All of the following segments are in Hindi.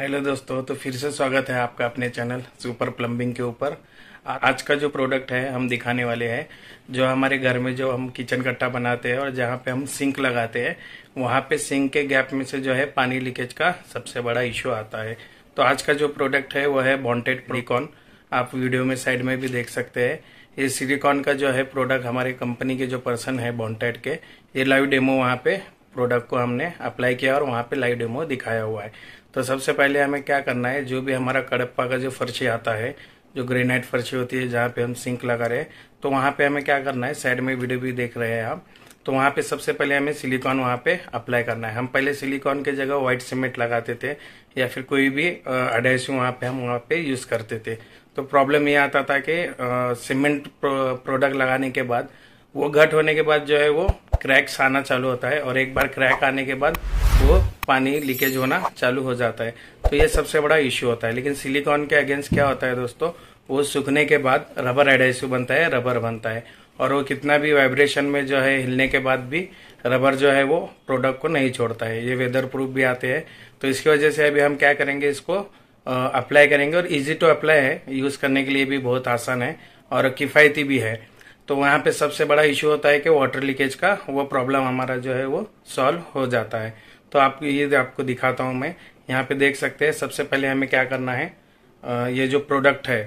हेलो दोस्तों तो फिर से स्वागत है आपका अपने चैनल सुपर प्लम्बिंग के ऊपर आज का जो प्रोडक्ट है हम दिखाने वाले हैं जो हमारे घर में जो हम किचन कट्टा बनाते हैं और जहाँ पे हम सिंक लगाते हैं वहां पे सिंक के गैप में से जो है पानी लीकेज का सबसे बड़ा इश्यू आता है तो आज का जो प्रोडक्ट है वो है बॉन्टेड प्रिकॉन आप वीडियो में साइड में भी देख सकते हैं ये सिलिकॉन का जो है प्रोडक्ट हमारे कंपनी के जो पर्सन है बॉन्टेड के ये लाइव डेमो वहाँ पे प्रोडक्ट को हमने अप्लाई किया और वहाँ पे लाइव डेमो दिखाया हुआ है तो सबसे पहले हमें क्या करना है जो भी हमारा कड़प्पा का जो फर्शी आता है जो ग्रेनाइट फर्शी होती है जहाँ पे हम सिंक लगा रहे हैं तो वहाँ पे हमें क्या करना है साइड में वीडियो भी देख रहे हैं आप तो वहाँ पे सबसे पहले हमें सिलिकॉन वहाँ पे अप्लाई करना है हम पहले सिलिकॉन की जगह व्हाइट सीमेंट लगाते थे या फिर कोई भी अडेसिव वहाँ पे हम वहाँ पे यूज करते थे तो प्रॉब्लम ये आता था कि सीमेंट प्रोडक्ट लगाने के बाद वो घट होने के बाद जो है वो क्रैक्स आना चालू होता है और एक बार क्रैक आने के बाद वो पानी लीकेज होना चालू हो जाता है तो ये सबसे बड़ा इश्यू होता है लेकिन सिलिकॉन के अगेंस्ट क्या होता है दोस्तों वो सूखने के बाद रबर एडेसिव बनता है रबर बनता है और वो कितना भी वाइब्रेशन में जो है हिलने के बाद भी रबर जो है वो प्रोडक्ट को नहीं छोड़ता है ये वेदर प्रूफ भी आते हैं तो इसकी वजह से अभी हम क्या करेंगे इसको अप्लाई करेंगे और इजी टू अप्लाई है यूज करने के लिए भी बहुत आसान है और किफ़ायती भी है तो वहाँ पे सबसे बड़ा इश्यू होता है कि वाटर लीकेज का वो प्रॉब्लम हमारा जो है वो सॉल्व हो जाता है तो आप ये आपको दिखाता हूँ मैं यहाँ पे देख सकते हैं सबसे पहले हमें क्या करना है ये जो प्रोडक्ट है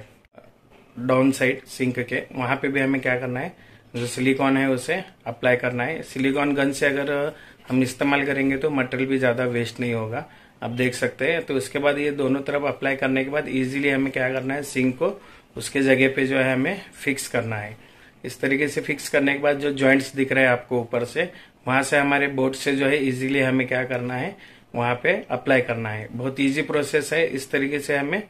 डाउन साइड सिंक के वहाँ पे भी हमें क्या करना है जो सिलिकॉन है उसे अप्लाई करना है सिलिकॉन गन से अगर हम इस्तेमाल करेंगे तो मटेरियल भी ज़्यादा वेस्ट नहीं होगा आप देख सकते हैं तो उसके बाद ये दोनों तरफ अप्लाई करने के बाद इजीली हमें क्या करना है सिंक को उसके जगह पे जो है हमें फिक्स करना है इस तरीके से फिक्स करने के बाद जो ज्वाइंट्स दिख रहे हैं आपको ऊपर से वहां से हमारे बोर्ड से जो है इजीली हमें क्या करना है वहां पे अप्लाई करना है बहुत इजी प्रोसेस है इस तरीके से हमें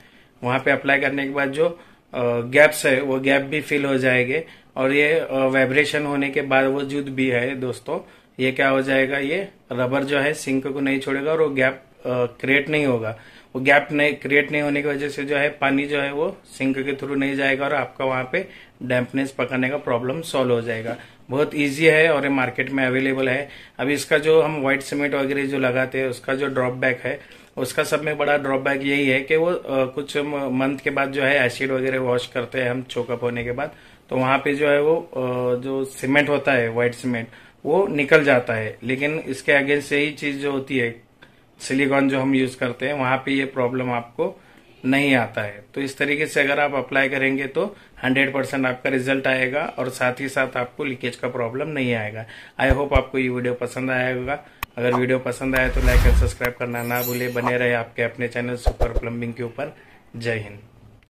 वहां पे अप्लाई करने के बाद जो गैप्स है वो गैप भी फिल हो जाएंगे और ये वाइब्रेशन होने के बावजूद भी है दोस्तों ये क्या हो जाएगा ये रबर जो है सिंक को नहीं छोड़ेगा और वो गैप क्रिएट नहीं होगा वो गैप नहीं क्रिएट नहीं होने की वजह से जो है पानी जो है वो सिंक के थ्रू नहीं जाएगा और आपका वहां पे डैम्पनेस पकड़ने का प्रॉब्लम सॉल्व हो जाएगा बहुत इजी है और ये मार्केट में अवेलेबल है अब इसका जो हम व्हाइट सीमेंट वगैरह जो लगाते हैं उसका जो ड्रॉपबैक है उसका सब में बड़ा ड्रॉपबैक यही है कि वो आ, कुछ मंथ के बाद जो है एसिड वगैरह वॉश करते हैं हम चोकअप होने के बाद तो वहां पे जो है वो आ, जो सीमेंट होता है व्हाइट सीमेंट वो निकल जाता है लेकिन इसके अगेंस्ट यही चीज जो होती है सिलिकॉन जो हम यूज करते हैं वहां पे ये प्रॉब्लम आपको नहीं आता है तो इस तरीके से अगर आप अप्लाई करेंगे तो 100 परसेंट आपका रिजल्ट आएगा और साथ ही साथ आपको लीकेज का प्रॉब्लम नहीं आएगा आई होप आपको ये वीडियो पसंद आएगा अगर वीडियो पसंद आए तो लाइक एंड सब्सक्राइब करना ना भूले बने रहे आपके अपने चैनल सुपर प्लम्बिंग के ऊपर जय हिंद